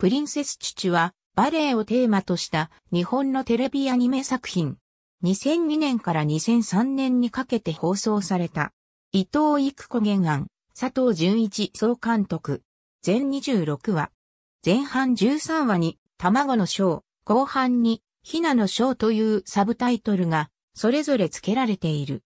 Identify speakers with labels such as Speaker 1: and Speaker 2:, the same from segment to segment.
Speaker 1: プリンセスチュチュはバレエをテーマとした日本のテレビアニメ作品。2002年から2003年にかけて放送された。伊藤育子原案、佐藤淳一総監督。全26話。前半13話に卵の章、後半にひなの章というサブタイトルがそれぞれ付けられている。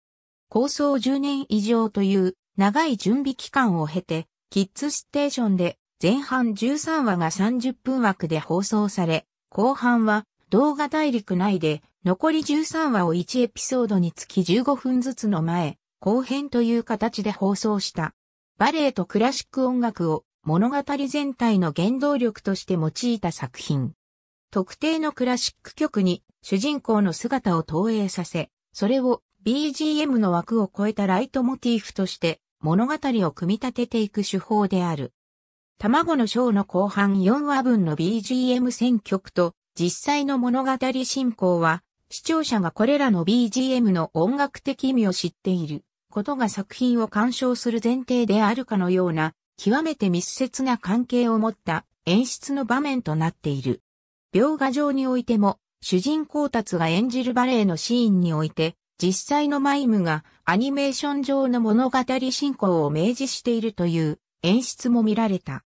Speaker 1: 構想10年以上という長い準備期間を経て、キッズステーションで前半13話が30分枠で放送され、後半は動画大陸内で残り13話を1エピソードにつき15分ずつの前、後編という形で放送した。バレエとクラシック音楽を物語全体の原動力として用いた作品。特定のクラシック曲に主人公の姿を投影させ、それを BGM の枠を超えたライトモティーフとして物語を組み立てていく手法である。卵の章の後半4話分の BGM 選曲と実際の物語進行は、視聴者がこれらの BGM の音楽的意味を知っていることが作品を鑑賞する前提であるかのような、極めて密接な関係を持った演出の場面となっている。描画上においても、主人公達が演じるバレエのシーンにおいて、実際のマイムがアニメーション上の物語進行を明示しているという演出も見られた。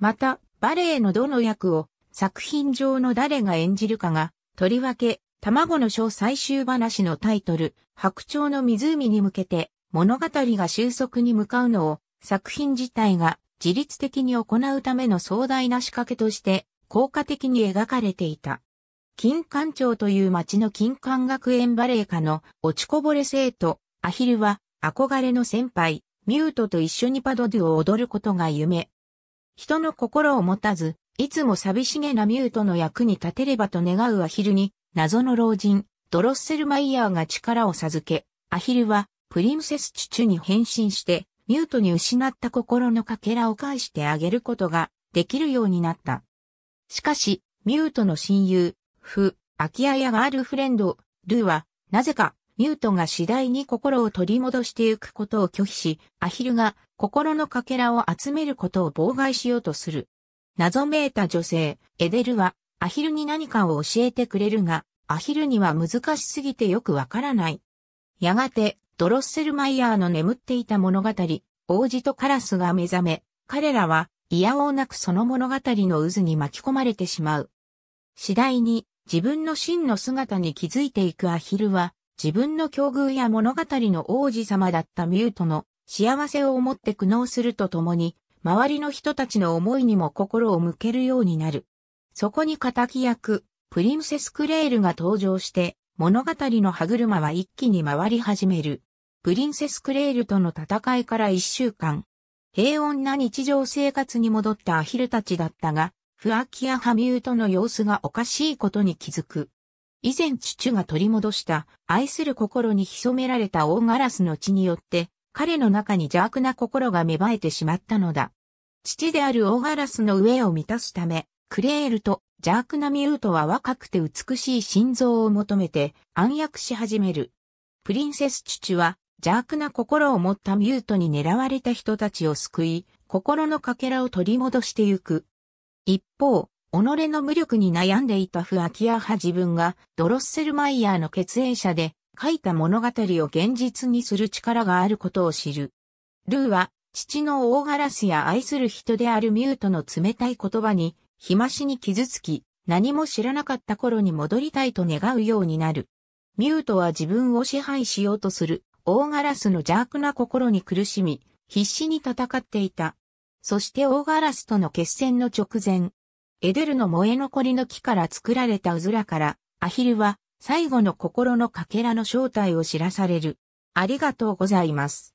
Speaker 1: また、バレエのどの役を作品上の誰が演じるかが、とりわけ、卵の章最終話のタイトル、白鳥の湖に向けて、物語が収束に向かうのを、作品自体が自律的に行うための壮大な仕掛けとして、効果的に描かれていた。金管町という町の金管学園バレエ科の落ちこぼれ生徒、アヒルは憧れの先輩、ミュートと一緒にパドドゥを踊ることが夢。人の心を持たず、いつも寂しげなミュートの役に立てればと願うアヒルに、謎の老人、ドロッセルマイヤーが力を授け、アヒルは、プリンセスチュチュに変身して、ミュートに失った心のかけらを返してあげることができるようになった。しかし、ミュートの親友、フ、アキアヤガールフレンド、ルーは、なぜか、ミュートが次第に心を取り戻していくことを拒否し、アヒルが心のかけらを集めることを妨害しようとする。謎めいた女性、エデルは、アヒルに何かを教えてくれるが、アヒルには難しすぎてよくわからない。やがて、ドロッセルマイヤーの眠っていた物語、王子とカラスが目覚め、彼らは、いやおうなくその物語の渦に巻き込まれてしまう。次第に、自分の真の姿に気づいていくアヒルは、自分の境遇や物語の王子様だったミュートの幸せを思って苦悩するとともに、周りの人たちの思いにも心を向けるようになる。そこに敵役、プリンセス・クレールが登場して、物語の歯車は一気に回り始める。プリンセス・クレールとの戦いから一週間。平穏な日常生活に戻ったアヒルたちだったが、フアキア・ハミュートの様子がおかしいことに気づく。以前父が取り戻した愛する心に潜められた大ガラスの血によって彼の中に邪悪な心が芽生えてしまったのだ。父であるオーガラスの上を満たすため、クレールと邪悪なミュートは若くて美しい心臓を求めて暗躍し始める。プリンセス父は邪悪な心を持ったミュートに狙われた人たちを救い、心のかけらを取り戻してゆく。一方、己の無力に悩んでいたフアキア派自分がドロッセルマイヤーの血縁者で書いた物語を現実にする力があることを知る。ルーは、父の大ガラスや愛する人であるミュートの冷たい言葉に、日増しに傷つき、何も知らなかった頃に戻りたいと願うようになる。ミュートは自分を支配しようとする、大ガラスの邪悪な心に苦しみ、必死に戦っていた。そして大ガラスとの決戦の直前、エデルの燃え残りの木から作られたうずらから、アヒルは最後の心のかけらの正体を知らされる。ありがとうございます。